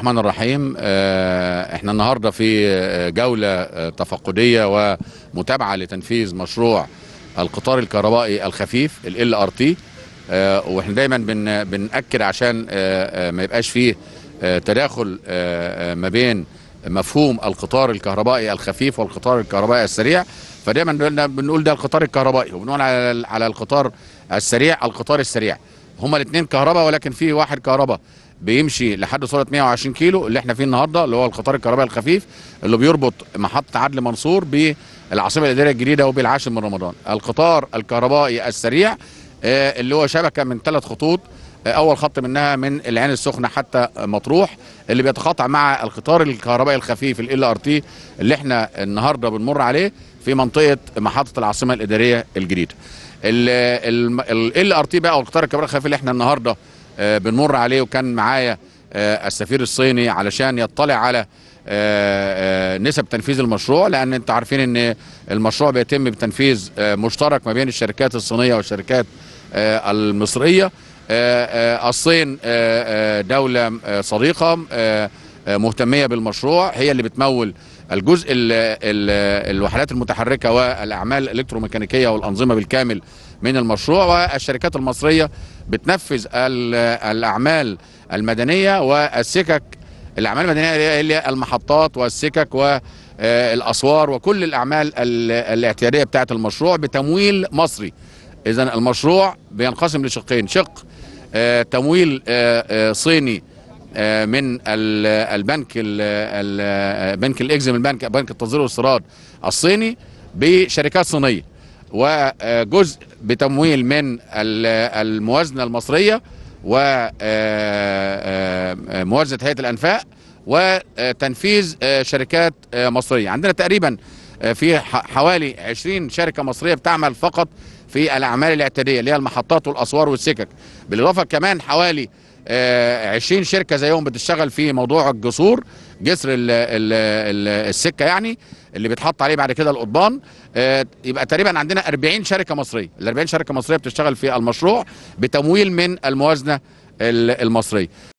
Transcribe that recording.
الرحمن الرحيم آه، احنا النهارده في آه، جوله آه، تفقديه ومتابعه لتنفيذ مشروع القطار الكهربائي الخفيف ال ار تي واحنا دايما بناكد عشان ما يبقاش فيه تداخل ما بين مفهوم القطار الكهربائي الخفيف والقطار الكهربائي السريع فدايما بنقول ده القطار الكهربائي وبنقول على القطار السريع القطار السريع هما الاثنين كهرباء ولكن في واحد كهرباء بيمشي لحد سرعه 120 كيلو اللي احنا فيه النهارده اللي هو القطار الكهربائي الخفيف اللي بيربط محطه عدل منصور بالعاصمه الاداريه الجديده وبالعاشر من رمضان. القطار الكهربائي السريع آه، اللي هو شبكه من ثلاث خطوط آه، اول خط منها من العين السخنه حتى مطروح اللي بيتقاطع مع القطار الكهربائي الخفيف ال ار تي اللي احنا النهارده بنمر عليه في منطقه محطه العاصمه الاداريه الجديده ال ار تي بقى او القطار الكهربائي الخفيف اللي احنا النهارده آه، بنمر عليه وكان معايا آه، السفير الصيني علشان يطلع على آه، نسب تنفيذ المشروع لان انتوا عارفين ان المشروع بيتم بتنفيذ مشترك ما بين الشركات الصينيه والشركات المصريه الصين دولة صديقة آه، مهتميه بالمشروع هي اللي بتمول الجزء الـ الـ الوحدات المتحركه والاعمال الالكتروميكانيكيه والانظمه بالكامل من المشروع والشركات المصريه بتنفذ الاعمال المدنيه والسكك الاعمال المدنيه اللي المحطات والسكك و الاسوار وكل الاعمال الاعتياديه بتاعه المشروع بتمويل مصري اذا المشروع بينقسم لشقين شق آه، تمويل آه، صيني آه، من البنك البنك آه، الاكزيم البنك بنك التصدير والاستيراد الصيني بشركات صينيه وجزء بتمويل من الموازنه المصريه وموازنه آه، هيئه الانفاق وتنفيذ شركات مصريه عندنا تقريبا آه، في حوالي 20 شركه مصريه بتعمل فقط في الاعمال الاعتياديه اللي هي المحطات والاسوار والسكك بالاضافه كمان حوالي 20 آه، شركه زيهم بتشتغل في موضوع الجسور جسر الـ الـ الـ السكه يعني اللي بيتحط عليه بعد كده القضبان آه، يبقى تقريبا عندنا 40 شركه مصريه ال 40 شركه مصريه بتشتغل في المشروع بتمويل من الموازنه المصريه